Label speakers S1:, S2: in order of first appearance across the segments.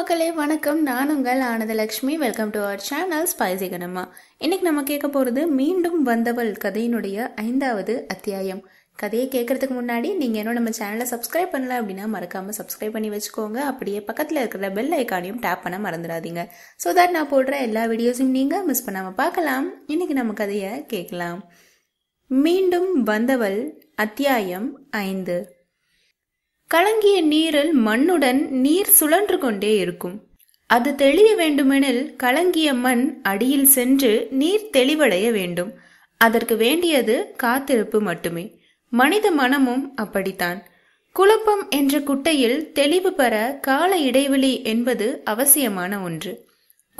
S1: மக்களே வணக்கம் நான் உங்கள் Anandalakshmi welcome to our channel spicy கனமா இன்னைக்கு நம்ம கேட்க போகிறது மீண்டும் வந்தவள் கதையினுடைய ஐந்தாவது அத்தியாயம் கதையை கேட்கறதுக்கு முன்னாடி நீங்கள் என்ன நம்ம சேனலை சப்ஸ்கிரைப் பண்ணல அப்படின்னா மறக்காமல் சப்ஸ்கிரைப் பண்ணி வச்சுக்கோங்க அப்படியே பக்கத்தில் இருக்கிற பெல் ஐக்கானையும் டேப் பண்ண மறந்துடாதீங்க ஸோ தட் நான் போடுற எல்லா வீடியோஸையும் நீங்கள் மிஸ் பண்ணாமல் பார்க்கலாம் இன்னைக்கு நம்ம கதையை கேட்கலாம் மீண்டும் வந்தவள் அத்தியாயம் ஐந்து கலங்கிய நீரில் மண்ணுடன் நீர் சுழன்று கொண்டே இருக்கும் அது தெளிய வேண்டுமெனில் கலங்கிய மண் அடியில் சென்று நீர் தெளிவடைய வேண்டும் அதற்கு வேண்டியது காத்திருப்பு மட்டுமே மனித மனமும் அப்படித்தான் குழப்பம் என்ற குட்டையில் தெளிவு பெற கால இடைவெளி என்பது அவசியமான ஒன்று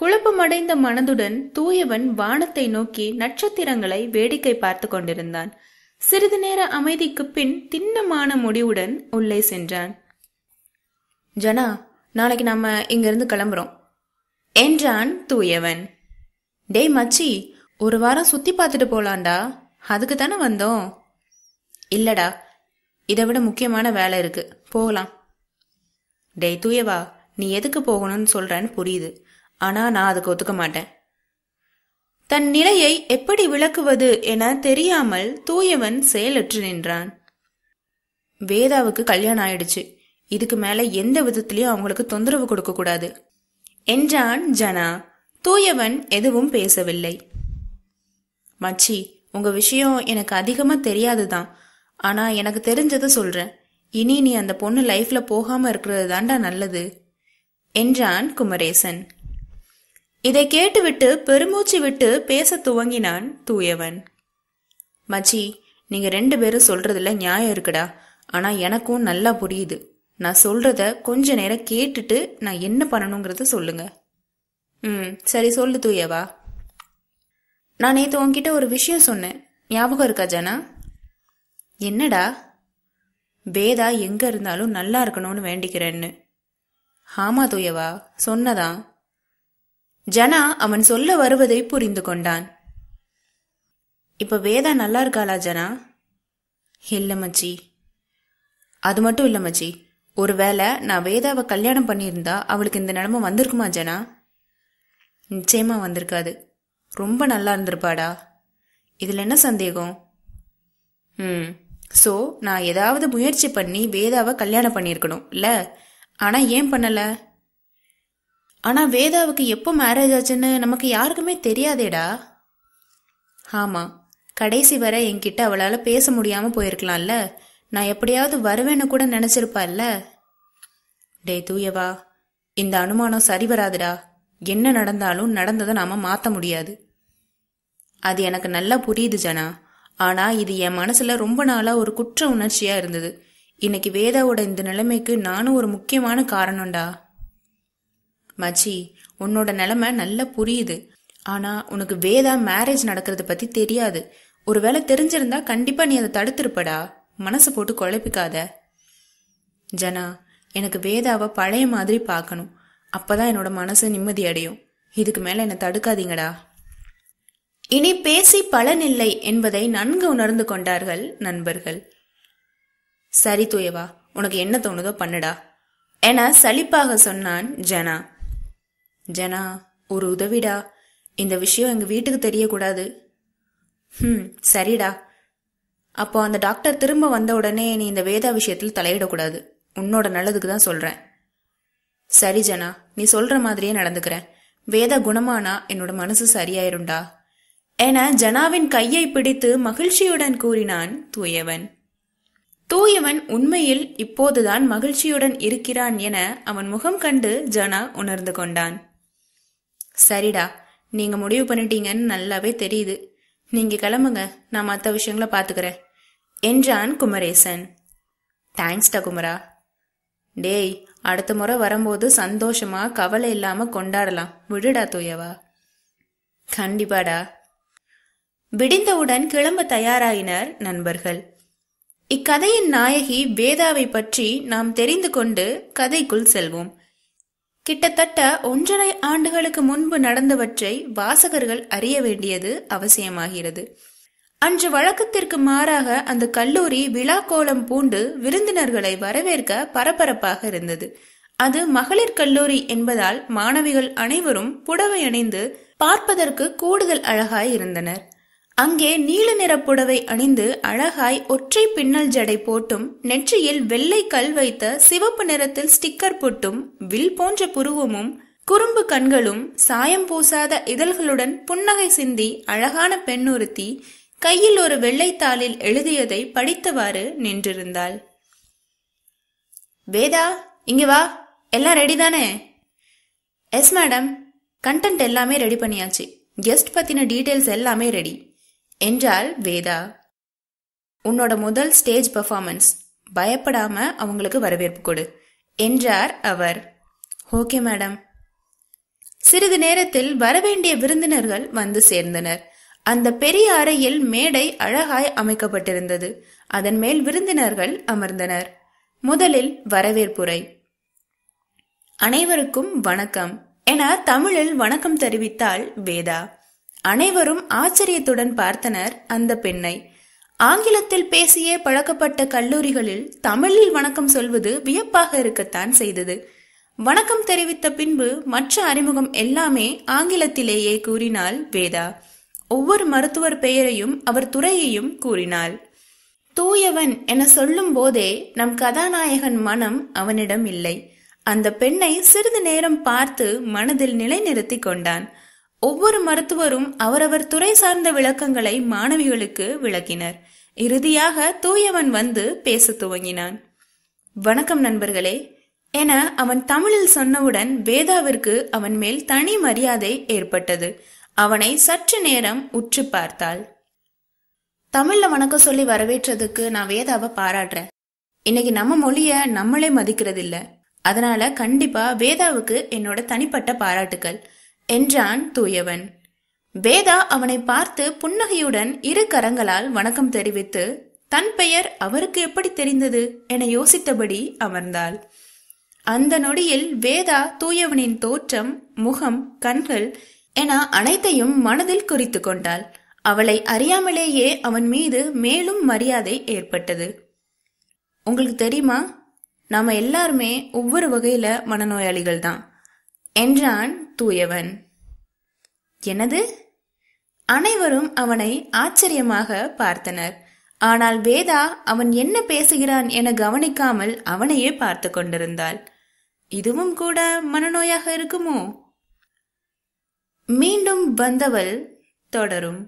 S1: குழப்பமடைந்த மனதுடன் தூயவன் வானத்தை நோக்கி நட்சத்திரங்களை வேடிக்கை பார்த்து கொண்டிருந்தான் சிறிது நேர அமைதிக்கு பின் திண்ணமான முடிவுடன் உள்ளே சென்றான் ஜனா நாளைக்கு நம்ம இங்கிருந்து கிளம்புறோம் என்றான் தூயவன் டேய் மச்சி ஒரு வாரம் சுத்தி பார்த்துட்டு போலாண்டா அதுக்கு தானே வந்தோம் இல்லடா இதை விட முக்கியமான வேலை இருக்கு போகலாம் டேய் தூயவா நீ எதுக்கு போகணும்னு சொல்றேன்னு புரியுது ஆனா நான் அதுக்கு ஒத்துக்க மாட்டேன் தன் நிலையை எப்படி விளக்குவது என தெரியாமல் தூயவன் செயலற்று நின்றான் வேதாவுக்கு கல்யாணம் ஆயிடுச்சு இதுக்கு மேல எந்த விதத்திலயும் அவங்களுக்கு தொந்தரவு கொடுக்க கூடாது என்றான் ஜனா தூயவன் எதுவும் பேசவில்லை மச்சி உங்க விஷயம் எனக்கு அதிகமா தெரியாதுதான் ஆனா எனக்கு தெரிஞ்சதை சொல்றேன் இனி நீ அந்த பொண்ணு லைஃப்ல போகாம இருக்கிறது தாண்டா நல்லது என்றான் குமரேசன் இதை கேட்டுவிட்டு பெருமூச்சு விட்டு பேச துவங்கினான் தூயவன் மச்சி நீங்க ரெண்டு பேரும் சொல்றதுல நியாயம் இருக்குடா ஆனா எனக்கும் நல்லா புரியுது நான் சொல்றத கொஞ்ச நேரம் கேட்டுட்டு நான் என்ன பண்ணணுங்கிறத சொல்லுங்க ம் சரி சொல்லு தூயவா நான் நேற்று உங்ககிட்ட ஒரு விஷயம் சொன்னேன் ஞாபகம் இருக்கா ஜனா என்னடா வேதா எங்க இருந்தாலும் நல்லா இருக்கணும்னு வேண்டிக்கிறேன்னு ஆமா தூயவா சொன்னதான் ஜனா அவன் சொல்ல வருவதை புரிந்து கொண்டான் இப்ப வேதா நல்லா இருக்காளா ஜனா இல்ல மச்சி அது மட்டும் இல்ல மச்சி ஒருவேளை நான் வேதாவை கல்யாணம் பண்ணியிருந்தா அவளுக்கு இந்த நிலமை வந்திருக்குமா ஜனா நிச்சயமா வந்திருக்காது ரொம்ப நல்லா இருந்திருப்பாடா இதில் என்ன சந்தேகம் ம் ஸோ நான் ஏதாவது முயற்சி பண்ணி வேதாவை கல்யாணம் பண்ணியிருக்கணும் இல்லை ஆனால் ஏன் பண்ணலை ஆனா வேதாவுக்கு எப்போ மேரேஜ் ஆச்சுன்னு நமக்கு யாருக்குமே தெரியாதேடா ஆமா கடைசி வரை என்கிட்ட அவளால் பேச முடியாம போயிருக்கலாம்ல நான் எப்படியாவது வருவேன்னு கூட நினைச்சிருப்பாள்ல டே தூயவா இந்த அனுமானம் சரி வராதுடா என்ன நடந்தாலும் நடந்ததை நாம மாத்த முடியாது அது எனக்கு நல்லா புரியுது ஜனா ஆனா இது என் மனசுல ரொம்ப நாளா ஒரு குற்ற உணர்ச்சியா இருந்தது இன்னைக்கு வேதாவோட இந்த நிலைமைக்கு நானும் ஒரு முக்கியமான காரணம்டா மச்சி உன்னோட நிலைமை நல்லா புரியுது ஆனா உனக்கு வேதா மேரேஜ் நடக்கிறத பத்தி தெரியாது ஒருவேளை தெரிஞ்சிருந்தா கண்டிப்பா நீ அதை தடுத்திருப்படா மனசு போட்டு குழப்பிக்காத ஜனா எனக்கு வேதாவை பழைய மாதிரி பார்க்கணும் அப்பதான் என்னோட மனசு நிம்மதி அடையும் இதுக்கு மேல என்னை தடுக்காதீங்கடா இனி பேசி பலனில்லை என்பதை நன்கு உணர்ந்து கொண்டார்கள் நண்பர்கள் சரி துயவா உனக்கு என்ன தோணுதோ பண்ணுடா என சலிப்பாக சொன்னான் ஜனா ஜனா ஒரு உதவிடா இந்த விஷயம் எங்கள் வீட்டுக்கு தெரியக்கூடாது ம் சரிடா அப்போ அந்த டாக்டர் திரும்ப வந்த உடனே நீ இந்த வேதா விஷயத்தில் தலையிடக்கூடாது உன்னோட நல்லதுக்கு தான் சொல்கிறேன் சரி ஜனா நீ சொல்கிற மாதிரியே நடந்துக்கிறேன் வேதா குணமானா என்னோட மனசு சரியாயிருண்டா என ஜனாவின் கையை பிடித்து மகிழ்ச்சியுடன் கூறினான் தூயவன் தூயவன் உண்மையில் இப்போதுதான் மகிழ்ச்சியுடன் இருக்கிறான் என அவன் முகம் கண்டு ஜனா உணர்ந்து கொண்டான் சரிடா நீங்க முடிவு பண்ணிட்டீங்கன்னு நல்லாவே தெரியுது நீங்க கிளம்புங்க நான் மற்ற விஷயங்கள பாத்துக்கிறேன் என்றான் குமரேசன் தேங்க்ஸ்டா குமரா டேய் அடுத்த முறை வரும்போது சந்தோஷமா கவலை இல்லாம கொண்டாடலாம் விடுடா தூயவா கண்டிப்பாடா விடிந்தவுடன் கிளம்ப தயாராயினர் நண்பர்கள் இக்கதையின் நாயகி வேதாவை பற்றி நாம் தெரிந்து கொண்டு கதைக்குள் செல்வோம் கிட்டத்தட்ட ஒன்றரை ஆண்டுகளுக்கு முன்பு நடந்தவற்றை வாசகர்கள் அறிய வேண்டியது அவசியமாகிறது அன்று வழக்கத்திற்கு மாறாக அந்த கல்லூரி விழா கோலம் பூண்டு விருந்தினர்களை வரவேற்க பரபரப்பாக இருந்தது அது மகளிர் கல்லூரி என்பதால் மாணவிகள் அனைவரும் புடவை அணிந்து பார்ப்பதற்கு கூடுதல் அழகாய் இருந்தனர் அங்கே நீல நிற புடவை அணிந்து அழகாய் ஒற்றை பின்னல் ஜடை போட்டும் நெற்றியில் வெள்ளை கல் வைத்த சிவப்பு நிறத்தில் ஸ்டிக்கர் போட்டும் வில் போன்ற புருவமும் குறும்பு கண்களும் சாயம் பூசாத இதழ்களுடன் புன்னகை சிந்தி அழகான பெண்ணுறுத்தி கையில் ஒரு வெள்ளைத்தாளில் எழுதியதை படித்தவாறு நின்றிருந்தாள் வேதா இங்க வா எல்லாம் ரெடி தானே எஸ் மேடம் கண்டென்ட் எல்லாமே ரெடி பண்ணியாச்சு கெஸ்ட் பத்தின டீட்டெயில்ஸ் எல்லாமே ரெடி என்றாள் வேதா உன்னோட முதல் ஸ்டேஜ் பர்ஃபார்மன்ஸ் பயப்படாம அவங்களுக்கு வரவேற்பு கொடு என்றார் அவர் ஓகே மேடம் சிறிது நேரத்தில் வரவேண்டிய விருந்தினர்கள் வந்து சேர்ந்தனர் அந்த பெரிய அறையில் மேடை அழகாய் அமைக்கப்பட்டிருந்தது அதன் மேல் விருந்தினர்கள் அமர்ந்தனர் முதலில் வரவேற்புரை அனைவருக்கும் வணக்கம் என தமிழில் வணக்கம் தெரிவித்தாள் வேதா அனைவரும் ஆச்சரியத்துடன் பார்த்தனர் அந்த பெண்ணை ஆங்கிலத்தில் பேசியே பழக்கப்பட்ட கல்லூரிகளில் தமிழில் வணக்கம் சொல்வது வியப்பாக இருக்கத்தான் செய்தது வணக்கம் தெரிவித்த பின்பு மற்ற அறிமுகம் எல்லாமே ஆங்கிலத்திலேயே கூறினாள் வேதா ஒவ்வொரு மருத்துவர் பெயரையும் அவர் துறையையும் கூறினாள் தூயவன் என சொல்லும் போதே நம் கதாநாயகன் மனம் அவனிடம் இல்லை அந்த பெண்ணை சிறிது நேரம் பார்த்து மனதில் நிலைநிறுத்தி கொண்டான் ஒவ்வொரு மருத்துவரும் அவரவர் துறை சார்ந்த விளக்கங்களை மாணவிகளுக்கு விளக்கினர் இறுதியாக தூயவன் வந்து பேச துவங்கினான் வணக்கம் நண்பர்களே என அவன் தமிழில் சொன்னவுடன் வேதாவிற்கு அவன் மேல் தனி மரியாதை ஏற்பட்டது அவனை சற்று நேரம் உற்று பார்த்தாள் தமிழ்ல வணக்கம் சொல்லி வரவேற்றதுக்கு நான் வேதாவை பாராட்டுறேன் இன்னைக்கு நம்ம மொழிய நம்மளே மதிக்கிறது இல்ல அதனால கண்டிப்பா வேதாவுக்கு என்னோட தனிப்பட்ட பாராட்டுக்கள் என்றான் தூயவன் வேதா அவனை பார்த்து புன்னகையுடன் இரு கரங்களால் வணக்கம் தெரிவித்து தன் பெயர் அவருக்கு எப்படி தெரிந்தது என யோசித்தபடி அமர்ந்தாள் அந்த நொடியில் வேதா தூயவனின் தோற்றம் முகம் கண்கள் என அனைத்தையும் மனதில் குறித்து கொண்டாள் அவளை அறியாமலேயே அவன் மீது மேலும் மரியாதை ஏற்பட்டது உங்களுக்கு தெரியுமா நாம எல்லாருமே ஒவ்வொரு வகையில மனநோயாளிகள் தான் என்றான் தூயவன் எனது அனைவரும் அவனை ஆச்சரியமாக பார்த்தனர் ஆனால் வேதா அவன் என்ன பேசுகிறான் என கவனிக்காமல் அவனையே பார்த்து கொண்டிருந்தாள் இதுவும் கூட மனநோயாக இருக்குமோ மீண்டும் வந்தவள் தொடரும்